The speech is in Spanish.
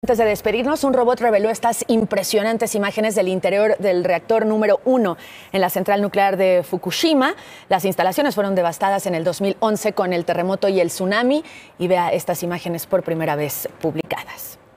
Antes de despedirnos, un robot reveló estas impresionantes imágenes del interior del reactor número 1 en la central nuclear de Fukushima. Las instalaciones fueron devastadas en el 2011 con el terremoto y el tsunami y vea estas imágenes por primera vez publicadas.